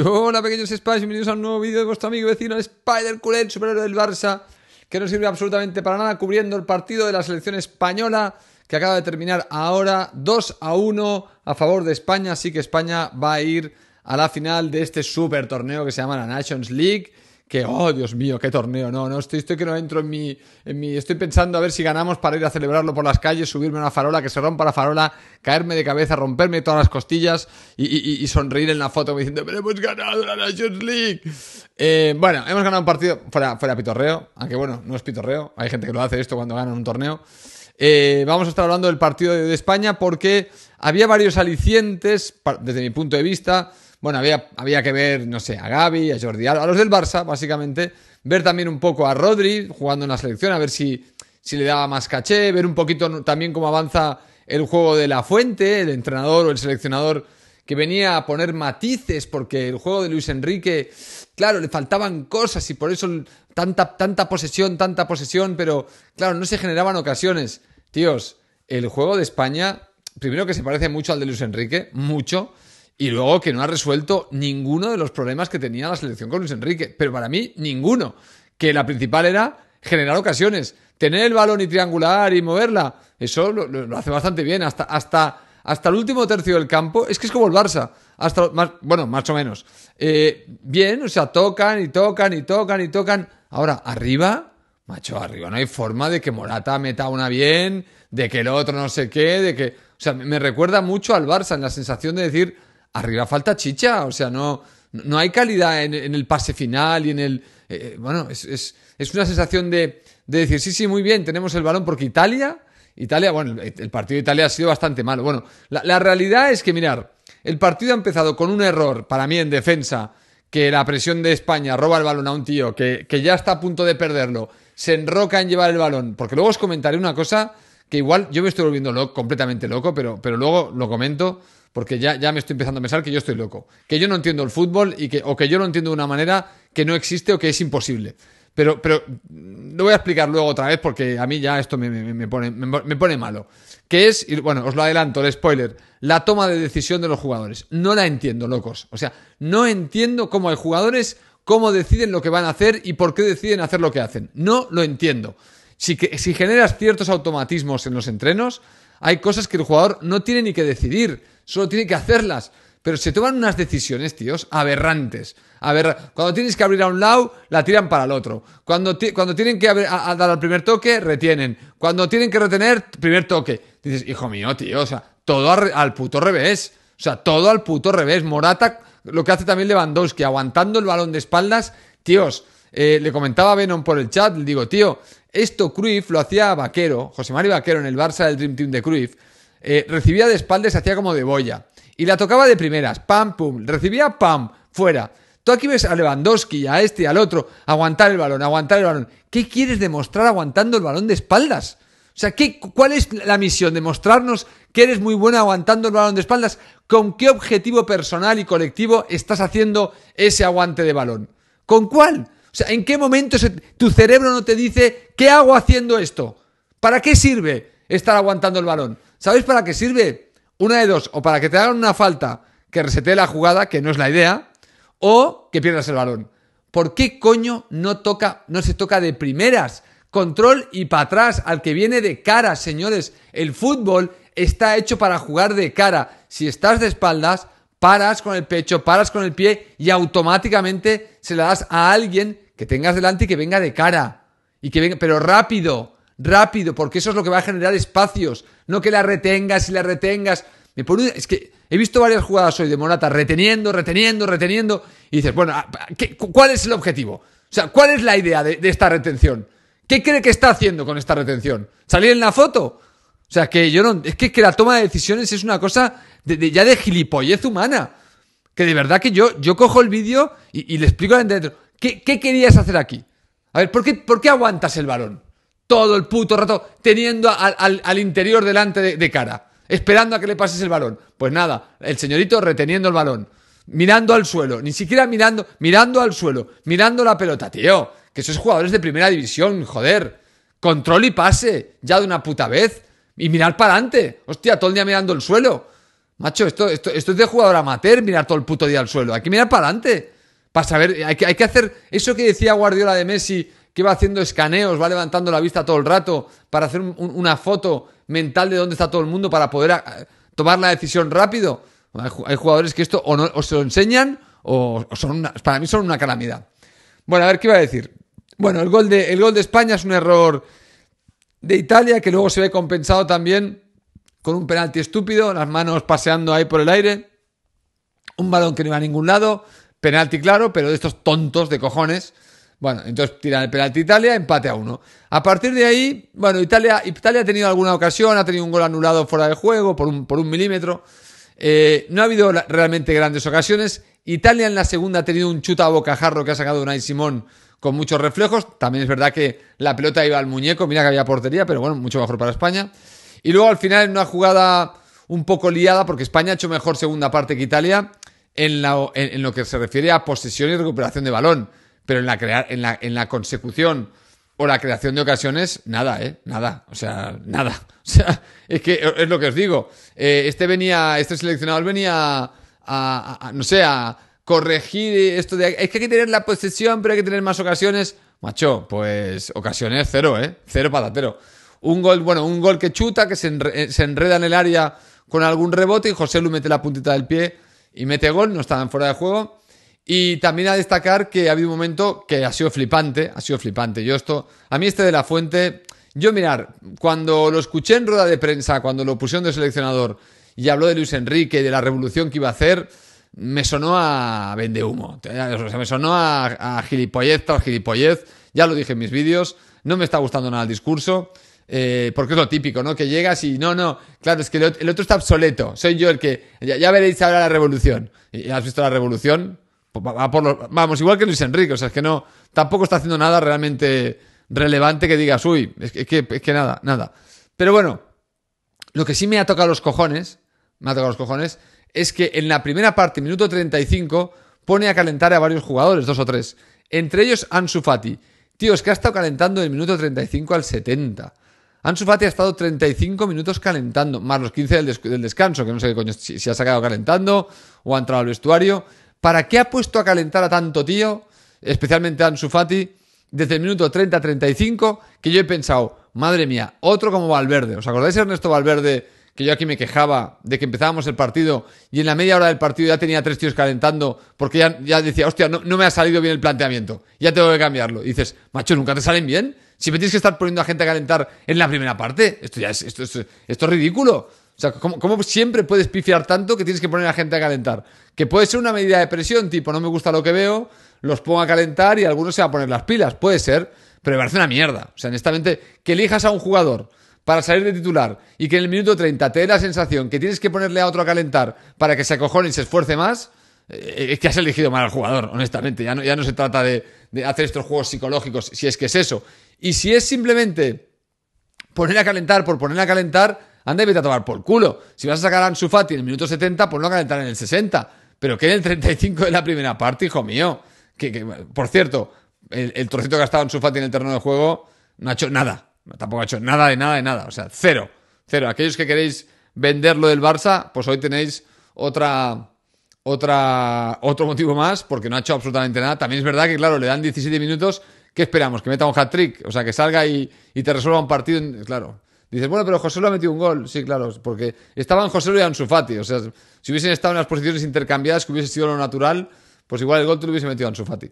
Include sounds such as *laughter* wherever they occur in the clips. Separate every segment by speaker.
Speaker 1: Hola pequeños Spice, bienvenidos a un nuevo vídeo de vuestro amigo vecino, Spider Culet, superhéroe del Barça, que no sirve absolutamente para nada, cubriendo el partido de la selección española, que acaba de terminar ahora 2 a 1 a favor de España, así que España va a ir a la final de este super torneo que se llama la Nations League que, oh, Dios mío, qué torneo. No, no, estoy, estoy que no entro en mi, en mi... Estoy pensando a ver si ganamos para ir a celebrarlo por las calles, subirme a una farola, que se rompa la farola, caerme de cabeza, romperme todas las costillas y, sonreír en la foto diciendo, pero hemos ganado la Nations League. Eh, bueno, hemos ganado un partido fuera, fuera pitorreo, aunque bueno, no es pitorreo. Hay gente que lo hace esto cuando ganan un torneo. Eh, vamos a estar hablando del partido de España porque había varios alicientes, desde mi punto de vista, bueno, había, que ver, no sé, a Gaby, a Jordi, a, los del Barça, básicamente. Ver también un poco a Rodri jugando en la selección, a ver si, si le daba más caché, ver un poquito también cómo avanza el juego de la fuente, el entrenador o el seleccionador que venía a poner matices porque el juego de Luis Enrique, claro, le faltaban cosas y por eso tanta, tanta posesión, tanta posesión, pero claro, no se generaban ocasiones. Tíos, el juego de España, primero que se parece mucho al de Luis Enrique, mucho, y luego que no ha resuelto ninguno de los problemas que tenía la selección con Luis Enrique. Pero para mí, ninguno. Que la principal era generar ocasiones. Tener el balón y triangular y moverla. Eso lo, hace bastante bien. Hasta, hasta, hasta el último tercio del campo. Es que es como el Barça. Hasta, bueno, más o menos. Eh, bien, o sea, tocan y tocan y tocan y tocan. Ahora, arriba, macho, arriba no hay forma de que Morata meta una bien, de que el otro no sé qué, de que... O sea, me recuerda mucho al Barça en la sensación de decir arriba falta chicha, o sea, no, no hay calidad en, el pase final y en el... Eh, eh, bueno, es, es, una sensación de, decir, sí, sí, muy bien, tenemos el balón porque Italia... Italia, bueno, el partido de Italia ha sido bastante malo. Bueno, la, realidad es que, mirar, el partido ha empezado con un error, para mí en defensa, que la presión de España roba el balón a un tío que, ya está a punto de perderlo, se enroca en llevar el balón, porque luego os comentaré una cosa que igual yo me estoy volviendo loco, completamente loco, pero, pero luego lo comento porque ya, ya me estoy empezando a pensar que yo estoy loco, que yo no entiendo el fútbol y que, o que yo lo entiendo de una manera que no existe o que es imposible. Pero, pero mm, lo voy a explicar luego otra vez porque a mí ya esto me, me, pone, malo. Que es, y bueno, os lo adelanto, el spoiler, la toma de decisión de los jugadores. No la entiendo, locos. O sea, no entiendo cómo hay jugadores, cómo deciden lo que van a hacer y por qué deciden hacer lo que hacen. No lo entiendo. que, si generas ciertos automatismos en los entrenos, hay cosas que el jugador no tiene ni que decidir. Solo tiene que hacerlas. Pero se toman unas decisiones, tíos, aberrantes. ver, cuando tienes que abrir a un lado, la tiran para el otro. Cuando, tienen que dar al primer toque, retienen. Cuando tienen que retener, primer toque. Dices, hijo mío, tío, o sea, todo al, puto revés. O sea, todo al puto revés. Morata, lo que hace también Lewandowski, aguantando el balón de espaldas. Tíos, eh, le comentaba a Venom por el chat, le digo, tío, esto Cruyff lo hacía Vaquero, José Mario Vaquero en el Barça del Dream Team de Cruyff eh, recibía de espaldas, hacía como de boya. Y la tocaba de primeras, pam, pum. Recibía, pam, fuera. Tú aquí ves a Lewandowski, a este, al otro, aguantar el balón, aguantar el balón. ¿Qué quieres demostrar aguantando el balón de espaldas? O sea, ¿cuál es la misión? ¿Demostrarnos que eres muy buena aguantando el balón de espaldas? ¿Con qué objetivo personal y colectivo estás haciendo ese aguante de balón? ¿Con cuál? O sea, ¿en qué momento tu cerebro no te dice, ¿qué hago haciendo esto? ¿Para qué sirve estar aguantando el balón? ¿Sabéis para qué sirve? Una de dos, o para que te hagan una falta que resetee la jugada, que no es la idea, o que pierdas el balón. ¿Por qué coño no toca, no se toca de primeras? Control y para atrás al que viene de cara, señores. El fútbol está hecho para jugar de cara. Si estás de espaldas, paras con el pecho, paras con el pie y automáticamente se la das a alguien que tengas delante y que venga de cara. Y que venga, pero rápido, rápido, porque eso es lo que va a generar espacios, no que la retengas y la retengas. es que he visto varias jugadas hoy de Monata, reteniendo, reteniendo, reteniendo, y dices, bueno, ah, ¿cuál es el objetivo? O sea, ¿cuál es la idea de, esta retención? ¿Qué cree que está haciendo con esta retención? ¿Salir en la foto? O sea, que yo no. Es que, la toma de decisiones es una cosa ya de gilipollez humana. Que de verdad que yo, yo cojo el vídeo y, le explico a la ¿qué, ¿qué, querías hacer aquí? A ver, ¿por qué, ¿por qué aguantas el balón? todo el puto rato teniendo al, interior delante de, cara, esperando a que le pases el balón. Pues nada, el señorito reteniendo el balón, mirando al suelo, ni siquiera mirando, mirando al suelo, mirando la pelota, tío, que esos jugadores de primera división, joder, control y pase, ya de una puta vez, y mirar para adelante, hostia, todo el día mirando el suelo. Macho, esto, esto, es de jugador amateur, mirar todo el puto día al suelo, hay que mirar para adelante. Para saber, hay que, hay que hacer eso que decía Guardiola de Messi que va haciendo escaneos, va levantando la vista todo el rato para hacer una foto mental de dónde está todo el mundo para poder eh, tomar la decisión rápido. Hay jugadores que esto o, no, se lo enseñan o, son para mí son una calamidad. Bueno, a ver qué iba a decir. Bueno, el gol, de, el gol de España es un error de Italia que luego se ve compensado también con un penalti estúpido, las manos paseando ahí por el aire, un balón que no iba a ningún lado, penalti claro, pero de estos tontos de cojones bueno, entonces tiran el penalti Italia, empate a uno. A partir de ahí, bueno, Italia, Italia ha tenido alguna ocasión, ha tenido un gol anulado fuera de juego por un, por un milímetro. Eh, no ha habido realmente grandes ocasiones. Italia en la segunda ha tenido un chuta a bocajarro que ha sacado Unai Simón con muchos reflejos. También es verdad que la pelota iba al muñeco, mira que había portería, pero bueno, mucho mejor para España. Y luego al final en una jugada un poco liada, porque España ha hecho mejor segunda parte que Italia en, en lo que se refiere a posesión y recuperación de balón pero en la, crear, en la, en la consecución o la creación de ocasiones, nada, ¿eh? Nada, o sea, nada. *laughs* O sea, es que e, es lo que os digo. Eh, este venía, este seleccionador venía a, no sé, a corregir esto de... Es que hay que tener la posesión, pero hay que tener más ocasiones. Macho, pues ocasiones cero, ¿eh? Cero patatero. Un gol, bueno, un gol que chuta, que se, eh, enreda en el área con algún rebote y José Lu mete la puntita del pie y mete gol, no estaban fuera de juego. Y también a destacar que ha habido un momento que ha sido flipante, ha sido flipante. Yo esto, a mí este de la fuente, yo mirar, cuando lo escuché en rueda de prensa, cuando lo pusieron de seleccionador y habló de Luis Enrique y de la revolución que iba a hacer, me sonó a vende humo, me sonó a, a gilipollez tras gilipollez, ya lo dije en mis vídeos, no me está gustando nada el discurso. Eh, porque es lo típico, ¿no? Que llegas y no, no, claro, es que el otro, está obsoleto, soy yo el que, ya, veréis ahora la revolución. ¿Y ¿Has visto la revolución? Pues por vamos, igual que Luis Enrique, o sea, es que no, tampoco está haciendo nada realmente relevante que digas, uy, es que, nada, nada. Pero bueno, lo que sí me ha tocado los cojones, me ha tocado los cojones, es que en la primera parte, minuto 35, pone a calentar a varios jugadores, dos o tres. Entre ellos Ansu Fati. Tío, es que ha estado calentando del minuto 35 al 70. Ansu Fati ha estado 35 minutos calentando, más los 15 del, descanso, que no sé qué coño, si, ha sacado calentando o ha entrado al vestuario. ¿Para qué ha puesto a calentar a tanto tío, especialmente a Ansu Fati, desde el minuto 30-35, que yo he pensado, madre mía, otro como Valverde. ¿Os acordáis de Ernesto Valverde? Que yo aquí me quejaba de que empezábamos el partido y en la media hora del partido ya tenía tres tíos calentando porque ya, decía, hostia, no, me ha salido bien el planteamiento, ya tengo que cambiarlo. Y dices, macho, ¿nunca te salen bien? Si me tienes que estar poniendo a gente a calentar en la primera parte, esto ya es, esto es, esto es ridículo. O sea, ¿cómo, siempre puedes pifiar tanto que tienes que poner a la gente a calentar? Que puede ser una medida de presión, tipo, no me gusta lo que veo, los pongo a calentar y algunos se va a poner las pilas. Puede ser, pero me parece una mierda. O sea, honestamente, que elijas a un jugador para salir de titular y que en el minuto 30 te dé la sensación que tienes que ponerle a otro a calentar para que se acojone y se esfuerce más, eh, es que has elegido mal al jugador, honestamente. Ya no, ya no se trata de, de hacer estos juegos psicológicos, si es que es eso. Y si es simplemente poner a calentar por poner a calentar, Anda y vete a tomar por culo. Si vas a sacar a Ansu Fati en el minuto 70, pues no calentar en el 60. Pero que en el 35 de la primera parte, hijo mío. Que, por cierto, el, trocito que ha estado Ansu Fati en el terreno de juego no ha hecho nada. Tampoco ha hecho nada de nada de nada. O sea, cero. Cero. Aquellos que queréis vender lo del Barça, pues hoy tenéis otra otra, otro motivo más, porque no ha hecho absolutamente nada. También es verdad que, claro, le dan 17 minutos. ¿Qué esperamos? ¿Que meta un hat-trick? O sea, que salga y, te resuelva un partido. Claro, Dices, bueno, pero José lo ha metido un gol. Sí, claro, porque estaban José y Ansu Fati. O sea, si hubiesen estado en las posiciones intercambiadas, que hubiese sido lo natural, pues igual el gol te lo hubiese metido Ansu Fati.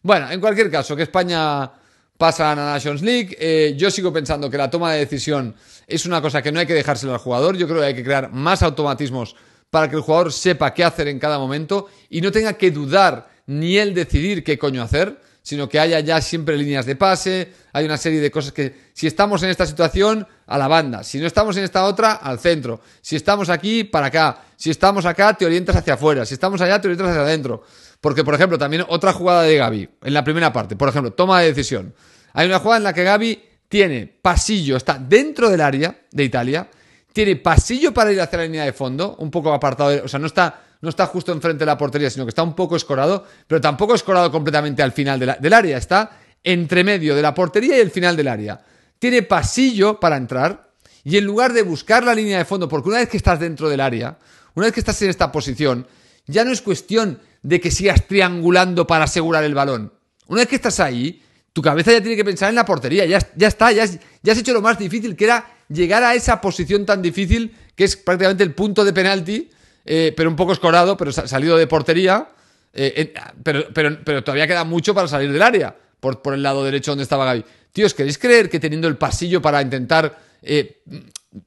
Speaker 1: Bueno, en cualquier caso, que España pasa a la Nations League. Eh, yo sigo pensando que la toma de decisión es una cosa que no hay que dejársela al jugador. Yo creo que hay que crear más automatismos para que el jugador sepa qué hacer en cada momento y no tenga que dudar ni él decidir qué coño hacer sino que haya ya siempre líneas de pase, hay una serie de cosas que si estamos en esta situación, a la banda, si no estamos en esta otra, al centro, si estamos aquí, para acá, si estamos acá, te orientas hacia afuera, si estamos allá, te orientas hacia adentro. Porque, por ejemplo, también otra jugada de Gaby, en la primera parte, por ejemplo, toma de decisión. Hay una jugada en la que Gaby tiene pasillo, está dentro del área de Italia, tiene pasillo para ir hacia la línea de fondo, un poco apartado, o sea, no está no está justo enfrente de la portería, sino que está un poco escorado, pero tampoco escorado completamente al final del área, está entre medio de la portería y el final del área. Tiene pasillo para entrar y en lugar de buscar la línea de fondo, porque una vez que estás dentro del área, una vez que estás en esta posición, ya no es cuestión de que sigas triangulando para asegurar el balón. Una vez que estás ahí, tu cabeza ya tiene que pensar en la portería, ya, está, ya has, hecho lo más difícil, que era llegar a esa posición tan difícil, que es prácticamente el punto de penalti, eh, pero un poco escorado, pero salido de portería. Eh, pero, todavía queda mucho para salir del área, por, el lado derecho donde estaba Gaby. ¿os ¿queréis creer que teniendo el pasillo para intentar eh,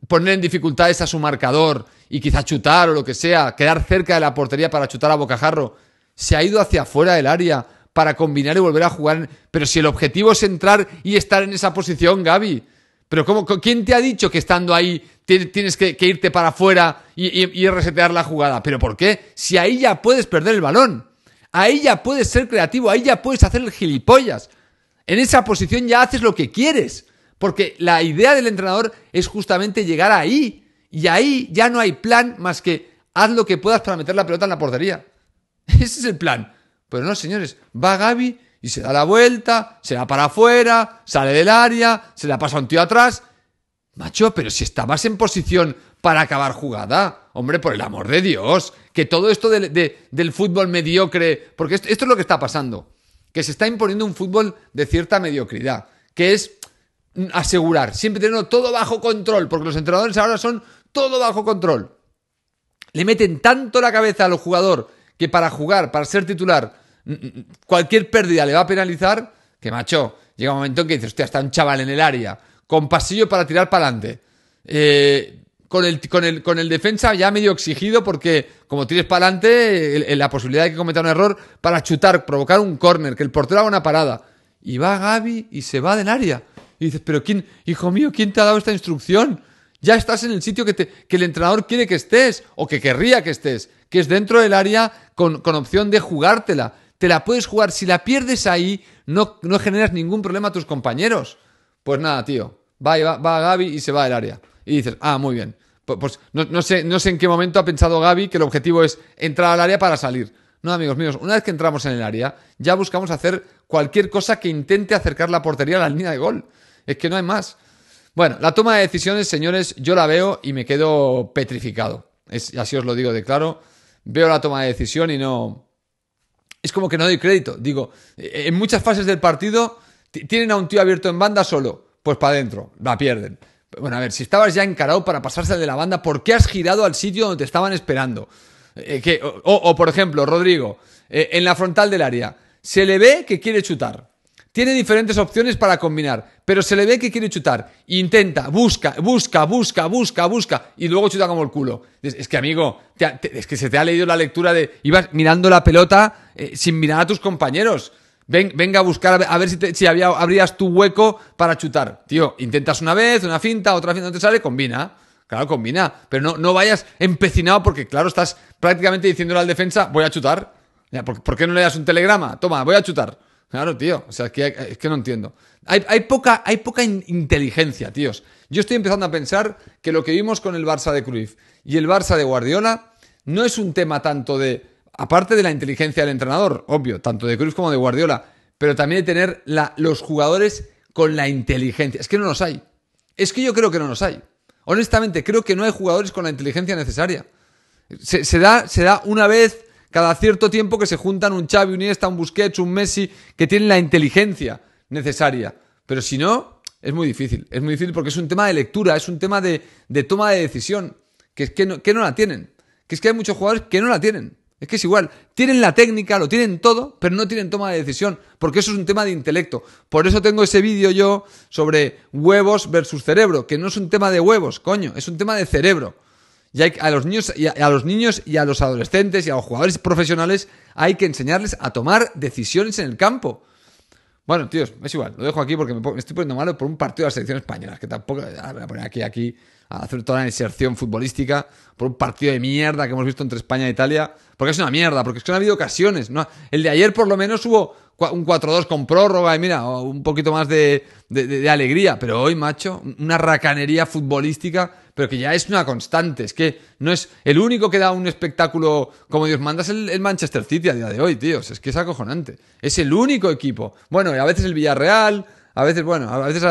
Speaker 1: poner en dificultades a su marcador y quizá chutar o lo que sea, quedar cerca de la portería para chutar a bocajarro, se ha ido hacia afuera del área para combinar y volver a jugar. Pero si el objetivo es entrar y estar en esa posición, Gaby, pero ¿cómo, ¿quién te ha dicho que estando ahí tienes que, irte para afuera y, resetear la jugada? ¿Pero por qué? Si ahí ya puedes perder el balón, ahí ya puedes ser creativo, ahí ya puedes hacer el gilipollas. En esa posición ya haces lo que quieres, porque la idea del entrenador es justamente llegar ahí, y ahí ya no hay plan más que haz lo que puedas para meter la pelota en la portería. *laughs* Ese es el plan. Pero no, señores, va Gaby y se da la vuelta, se da para afuera, sale del área, se la pasa a un tío atrás. Macho, pero si estabas en posición para acabar jugada, hombre, por el amor de Dios, que todo esto del fútbol mediocre, porque esto, esto es lo que está pasando, que se está imponiendo un fútbol de cierta mediocridad, que es asegurar, siempre teniendo todo bajo control, porque los entrenadores ahora son todo bajo control. Le meten tanto la cabeza al jugador que para jugar, para ser titular, cualquier pérdida le va a penalizar, que macho, llega un momento en que dices, hostia, está un chaval en el área, con pasillo para tirar para adelante. Eh, con, el, con, el, defensa ya medio exigido porque como tires para adelante, la posibilidad de que cometa un error para chutar, provocar un córner, que el portero haga una parada. Y va Gaby y se va del área. Y dices, pero ¿quién, hijo mío, quién te ha dado esta instrucción? Ya estás en el sitio que, te, el entrenador quiere que estés o que querría que estés, que es dentro del área con, con opción de jugártela te la puedes jugar. Si la pierdes ahí, no, no generas ningún problema a tus compañeros. Pues nada, tío. Va, va, Gaby y se va del área. Y dices, ah, muy bien. Pues, no, sé, no sé en qué momento ha pensado Gaby que el objetivo es entrar al área para salir. No, amigos míos, una vez que entramos en el área, ya buscamos hacer cualquier cosa que intente acercar la portería a la línea de gol. Es que no hay más. Bueno, la toma de decisiones, señores, yo la veo y me quedo petrificado. Es, así os lo digo de claro. Veo la toma de decisión y no, es como que no doy crédito. Digo, eh, en muchas fases del partido tienen a un tío abierto en banda solo, pues para adentro, la pierden. Bueno, a ver, si estabas ya encarado para pasarse de la banda, ¿por qué has girado al sitio donde te estaban esperando? Eh, o, por ejemplo, Rodrigo, eh, en la frontal del área, se le ve que quiere chutar. Tiene diferentes opciones para combinar, pero se le ve que quiere chutar. Intenta, busca, busca, busca, busca, busca, y luego chuta como el culo. Es, que, amigo, es que se te ha leído la lectura de. Ibas mirando la pelota eh, sin mirar a tus compañeros. venga a buscar, a ver, si, había, abrías tu hueco para chutar. Tío, intentas una vez, una finta, otra finta, no te sale, combina. Claro, combina. Pero no, no vayas empecinado porque, claro, estás prácticamente diciéndole al defensa, voy a chutar. ¿Por qué no le das un telegrama? Toma, voy a chutar. Claro, tío. O sea, es que, no entiendo. Hay, poca, hay poca inteligencia, tíos. Yo estoy empezando a pensar que lo que vimos con el Barça de Cruz y el Barça de Guardiola no es un tema tanto de, aparte de la inteligencia del entrenador, obvio, tanto de Cruz como de Guardiola, pero también de tener los jugadores con la inteligencia. Es que no los hay. Es que yo creo que no los hay. Honestamente, creo que no hay jugadores con la inteligencia necesaria. se da, se da una vez cada cierto tiempo que se juntan un Xavi, un Iniesta, un Busquets, un Messi, que tienen la inteligencia necesaria. Pero si no, es muy difícil. Es muy difícil porque es un tema de lectura, es un tema de, de toma de decisión, que es que no, que no la tienen. Que es que hay muchos jugadores que no la tienen. Es que es igual, tienen la técnica, lo tienen todo, pero no tienen toma de decisión, porque eso es un tema de intelecto. Por eso tengo ese vídeo yo sobre huevos versus cerebro, que no es un tema de huevos, coño, es un tema de cerebro. Y a, los niños, y a, los niños y a los adolescentes y a los jugadores profesionales hay que enseñarles a tomar decisiones en el campo. Bueno, tíos, es igual, lo dejo aquí porque me, estoy poniendo malo por un partido de la selección española, que tampoco... voy a poner aquí, aquí a hacer toda la inserción futbolística por un partido de mierda que hemos visto entre España e Italia. Porque es una mierda, porque es que no ha habido ocasiones. ¿no? El de ayer por lo menos hubo un 4-2 con prórroga y mira, un poquito más de, alegría. Pero hoy, macho, una racanería futbolística, pero que ya es una constante. Es que no es el único que da un espectáculo como Dios manda es el, Manchester City a día de hoy, tíos. Es que es acojonante. Es el único equipo. Bueno, y a veces el Villarreal, a veces, bueno, a veces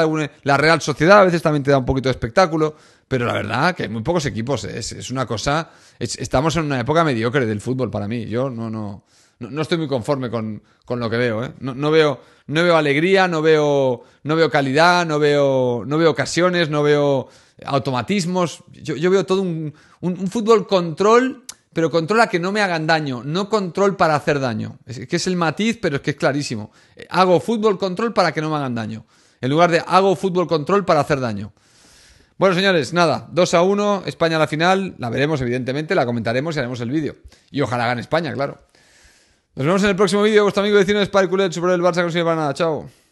Speaker 1: la Real Sociedad a veces también te da un poquito de espectáculo, pero la verdad que muy pocos equipos. ¿eh? Es, una cosa. estamos en una época mediocre del fútbol para mí. Yo no, no, no, estoy muy conforme con, lo que veo. ¿eh? No, veo, no veo alegría, no veo, no veo calidad, no veo, no veo ocasiones, no veo automatismos. Yo, veo todo un, un fútbol control pero controla que no me hagan daño, no control para hacer daño. Es que es el matiz, pero es que es clarísimo. Eh, hago fútbol control para que no me hagan daño. En lugar de hago fútbol control para hacer daño. Bueno, señores, nada, 2 a 1, España a la final, la veremos evidentemente, la comentaremos y haremos el vídeo. Y ojalá gane España, claro. Nos vemos en el próximo vídeo, vuestro amigo vecino de Spy sobre el Barça que no para nada. Chao.